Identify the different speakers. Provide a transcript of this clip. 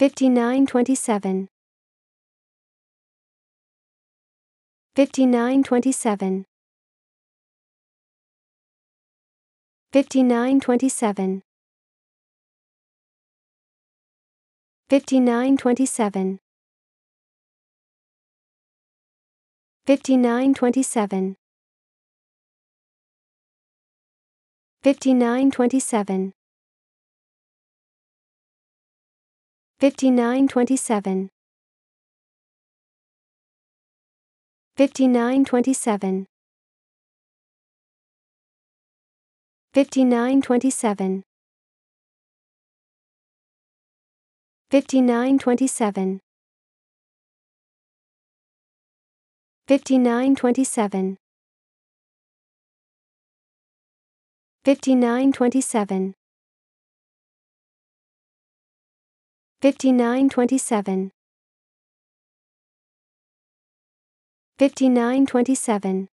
Speaker 1: 5927 5927 5927 5927 5927 5927 5927 5927 5927 5927 5927 5927 5927 5927